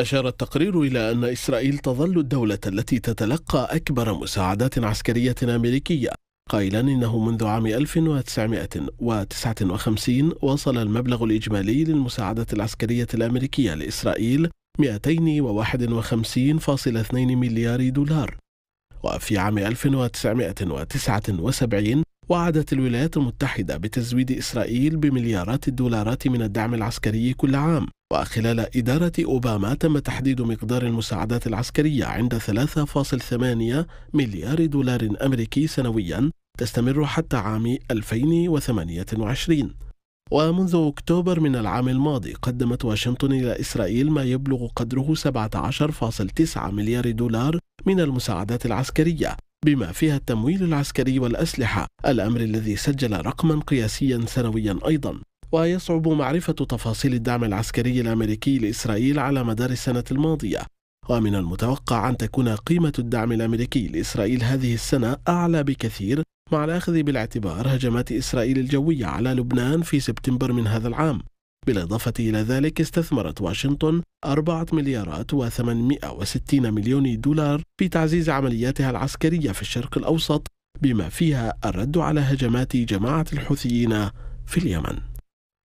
أشار التقرير إلى أن إسرائيل تظل الدولة التي تتلقى أكبر مساعدات عسكرية أمريكية قائلا إنه منذ عام 1959 وصل المبلغ الإجمالي للمساعدة العسكرية الأمريكية لإسرائيل 251.2 مليار دولار وفي عام 1979 وعدت الولايات المتحدة بتزويد إسرائيل بمليارات الدولارات من الدعم العسكري كل عام وخلال إدارة أوباما تم تحديد مقدار المساعدات العسكرية عند 3.8 مليار دولار أمريكي سنويا تستمر حتى عام 2028 ومنذ أكتوبر من العام الماضي قدمت واشنطن إلى إسرائيل ما يبلغ قدره 17.9 مليار دولار من المساعدات العسكرية بما فيها التمويل العسكري والأسلحة الأمر الذي سجل رقما قياسيا سنويا أيضا ويصعب معرفة تفاصيل الدعم العسكري الأمريكي لإسرائيل على مدار السنة الماضية ومن المتوقع أن تكون قيمة الدعم الأمريكي لإسرائيل هذه السنة أعلى بكثير مع الأخذ بالاعتبار هجمات إسرائيل الجوية على لبنان في سبتمبر من هذا العام بالإضافة إلى ذلك استثمرت واشنطن 4 مليارات و860 مليون دولار في تعزيز عملياتها العسكرية في الشرق الأوسط بما فيها الرد على هجمات جماعة الحوثيين في اليمن